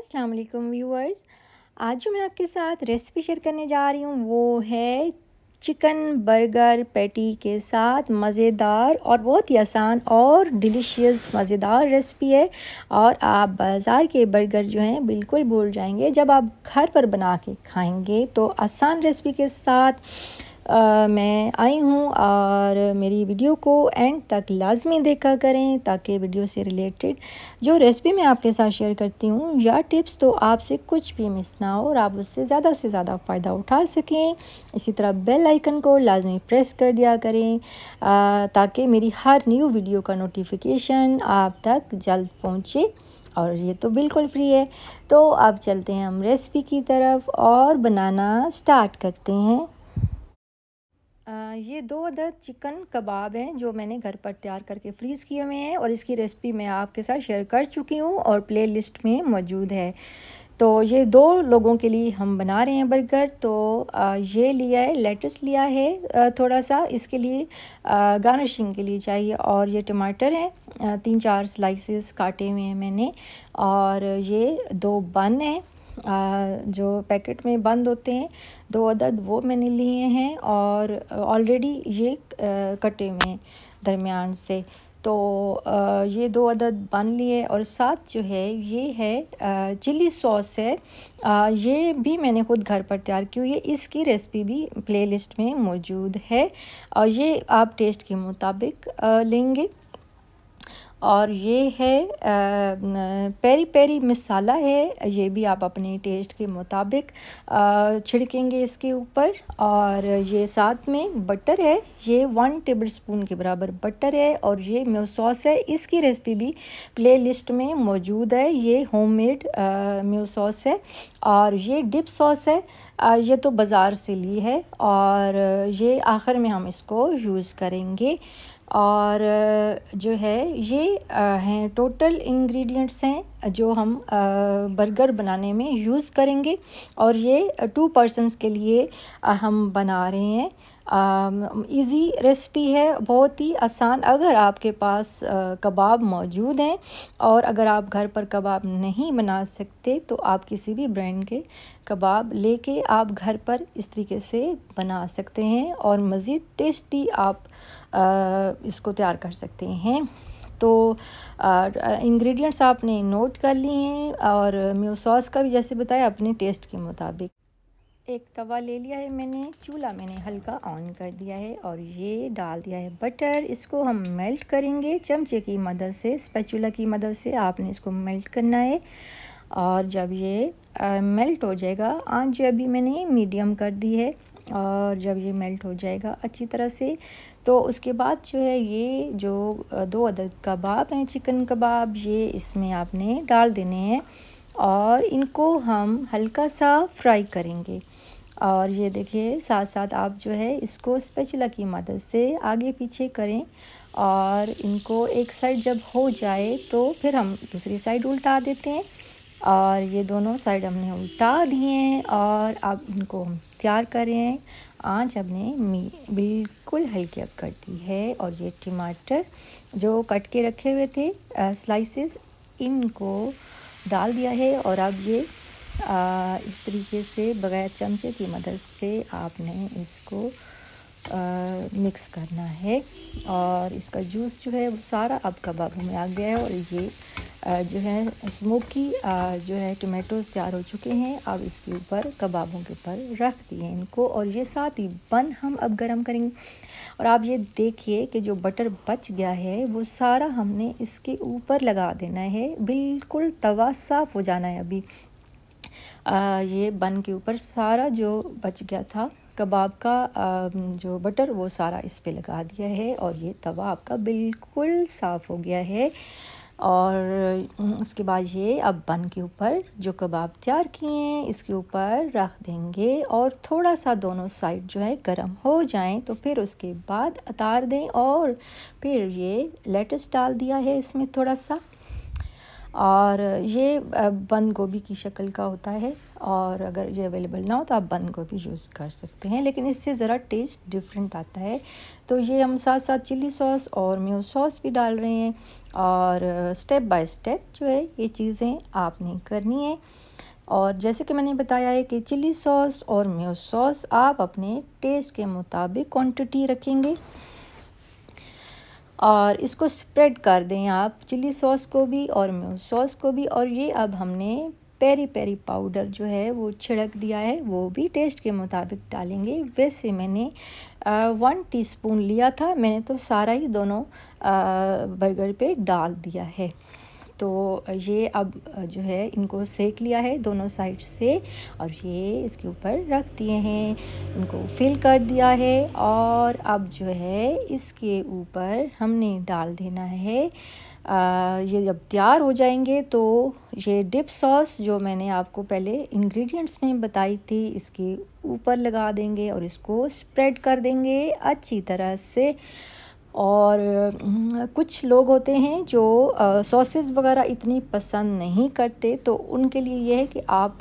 अस्सलाम वालेकुम व्यूअर्स आज जो मैं आपके साथ रेसिपी शेयर करने जा रही हूँ वो है चिकन बर्गर पैटी के साथ मज़ेदार और बहुत ही आसान और डिलीशियस मज़ेदार रेसिपी है और आप बाज़ार के बर्गर जो हैं बिल्कुल भूल जाएंगे जब आप घर पर बना के खाएंगे तो आसान रेसिपी के साथ आ, मैं आई हूँ और मेरी वीडियो को एंड तक लाजमी देखा करें ताकि वीडियो से रिलेटेड जो रेसिपी मैं आपके साथ शेयर करती हूँ या टिप्स तो आपसे कुछ भी मिस ना हो और आप उससे ज़्यादा से ज़्यादा फ़ायदा उठा सकें इसी तरह बेल आइकन को लाजमी प्रेस कर दिया करें ताकि मेरी हर न्यू वीडियो का नोटिफिकेशन आप तक जल्द पहुँचे और ये तो बिल्कुल फ्री है तो अब चलते हैं हम रेसिपी की तरफ और बनाना स्टार्ट करते हैं ये दो अदद चिकन कबाब हैं जो मैंने घर पर तैयार करके फ्रीज़ किए हुए हैं और इसकी रेसिपी मैं आपके साथ शेयर कर चुकी हूँ और प्ले लिस्ट में मौजूद है तो ये दो लोगों के लिए हम बना रहे हैं बर्गर तो ये लिया है लेटस लिया है थोड़ा सा इसके लिए गार्निशिंग के लिए चाहिए और ये टमाटर हैं तीन चार स्लाइसेस काटे हुए हैं मैंने और ये दो बन हैं जो पैकेट में बंद होते हैं दो अदद वो मैंने लिए हैं और ऑलरेडी ये कटे हैं दरमियान से तो ये दो अदद बन लिए और साथ जो है ये है चिली सॉस है ये भी मैंने खुद घर पर तैयार की हुई है इसकी रेसिपी भी प्लेलिस्ट में मौजूद है और ये आप टेस्ट के मुताबिक लेंगे और ये है पेरी पेरी मिसाला है ये भी आप अपने टेस्ट के मुताबिक छिड़केंगे इसके ऊपर और ये साथ में बटर है ये वन टेबल स्पून के बराबर बटर है और ये म्यो सॉस है इसकी रेसिपी भी प्ले लिस्ट में मौजूद है ये होम मेड म्यो सॉस है और ये डिप सॉस है ये तो बाज़ार से ली है और ये आखिर में हम इसको यूज़ करेंगे और जो है ये हैं टोटल इंग्रेडिएंट्स हैं जो हम बर्गर बनाने में यूज़ करेंगे और ये टू पर्सनस के लिए हम बना रहे हैं इजी um, रेसिपी है बहुत ही आसान अगर आपके पास कबाब मौजूद हैं और अगर आप घर पर कबाब नहीं बना सकते तो आप किसी भी ब्रांड के कबाब लेके आप घर पर इस तरीके से बना सकते हैं और मज़ीद टेस्टी आप इसको तैयार कर सकते हैं तो इंग्रेडिएंट्स आपने नोट कर लिए हैं और म्यू सॉस का भी जैसे बताया अपने टेस्ट के मुताबिक एक तवा ले लिया है मैंने चूल्हा मैंने हल्का ऑन कर दिया है और ये डाल दिया है बटर इसको हम मेल्ट करेंगे चमचे की मदद से स्पैचूला की मदद से आपने इसको मेल्ट करना है और जब ये आ, मेल्ट हो जाएगा आँच जो अभी मैंने मीडियम कर दी है और जब ये मेल्ट हो जाएगा अच्छी तरह से तो उसके बाद जो है ये जो दो अदद कबाब हैं चिकन कबाब ये इसमें आपने डाल देने हैं और इनको हम हल्का सा फ्राई करेंगे और ये देखिए साथ साथ आप जो है इसको स्पेचुला की मदद से आगे पीछे करें और इनको एक साइड जब हो जाए तो फिर हम दूसरी साइड उल्टा देते हैं और ये दोनों साइड हमने उल्टा दिए हैं और अब इनको हम तैयार करें आंच हमने बिल्कुल हल्की कर दी है और ये टमाटर जो कट के रखे हुए थे स्लाइसेस इनको डाल दिया है और अब ये आ, इस तरीके से बगैर चमचे की मदद से आपने इसको आ, मिक्स करना है और इसका जूस जो है वो सारा अब कबाबों में आ गया है और ये आ, जो है स्मोकी जो है टोमेटोज तैयार हो चुके हैं अब इसके ऊपर कबाबों के ऊपर रख दिए इनको और ये साथ ही बन हम अब गरम करेंगे और आप ये देखिए कि जो बटर बच गया है वो सारा हमने इसके ऊपर लगा देना है बिल्कुल तवा साफ़ हो जाना है अभी ये बन के ऊपर सारा जो बच गया था कबाब का जो बटर वो सारा इस पर लगा दिया है और ये तवा आपका बिल्कुल साफ़ हो गया है और हम्म, उसके बाद ये अब बन के ऊपर जो कबाब तैयार किए हैं इसके ऊपर रख देंगे और थोड़ा सा दोनों साइड जो है गर्म हो जाएं तो फिर उसके बाद उतार दें और फिर ये लेटस डाल दिया है इसमें थोड़ा सा और ये बंद गोभी की शक्ल का होता है और अगर ये अवेलेबल ना हो तो आप बंद गोभी यूज़ कर सकते हैं लेकिन इससे ज़रा टेस्ट डिफरेंट आता है तो ये हम साथ साथ चिल्ली सॉस और मेो सॉस भी डाल रहे हैं और स्टेप बाय स्टेप जो है ये चीज़ें आपने करनी है और जैसे कि मैंने बताया है कि चिल्ली सॉस और मेो सॉस आप अपने टेस्ट के मुताबिक क्वान्टिटी रखेंगे और इसको स्प्रेड कर दें आप चिली सॉस को भी और म्यू सॉस को भी और ये अब हमने पेरी पेरी पाउडर जो है वो छिड़क दिया है वो भी टेस्ट के मुताबिक डालेंगे वैसे मैंने वन टीस्पून लिया था मैंने तो सारा ही दोनों आ, बर्गर पे डाल दिया है तो ये अब जो है इनको सेक लिया है दोनों साइड से और ये इसके ऊपर रख दिए हैं इनको फिल कर दिया है और अब जो है इसके ऊपर हमने डाल देना है आ, ये जब तैयार हो जाएंगे तो ये डिप सॉस जो मैंने आपको पहले इंग्रेडिएंट्स में बताई थी इसके ऊपर लगा देंगे और इसको स्प्रेड कर देंगे अच्छी तरह से और हम्म, कुछ लोग होते हैं जो सॉसेस वगैरह इतनी पसंद नहीं करते तो उनके लिए यह है कि आप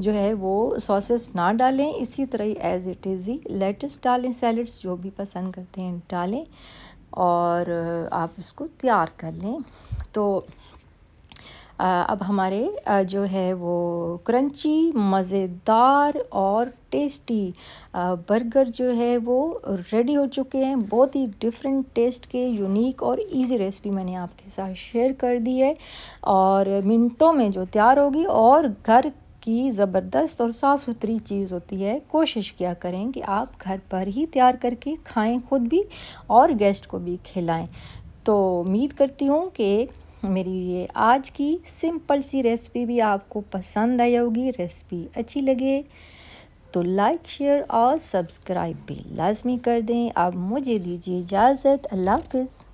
जो है वो सॉसेस ना डालें इसी तरह ही एज़ इट इज़ ही लेटस डालें सैलड्स जो भी पसंद करते हैं डालें और आप इसको तैयार कर लें तो अब हमारे जो है वो क्रंची मज़ेदार और टेस्टी बर्गर जो है वो रेडी हो चुके हैं बहुत ही डिफरेंट टेस्ट के यूनिक और इजी रेसिपी मैंने आपके साथ शेयर कर दी है और मिनटों में जो तैयार होगी और घर की ज़बरदस्त और साफ़ सुथरी चीज़ होती है कोशिश किया करें कि आप घर पर ही तैयार करके खाएं खुद भी और गेस्ट को भी खिलाएं तो उम्मीद करती हूँ कि मेरी ये आज की सिंपल सी रेसिपी भी आपको पसंद आई होगी रेसिपी अच्छी लगे तो लाइक शेयर और सब्सक्राइब भी लाजमी कर दें आप मुझे दीजिए इजाज़त अल्लाह हाफिज़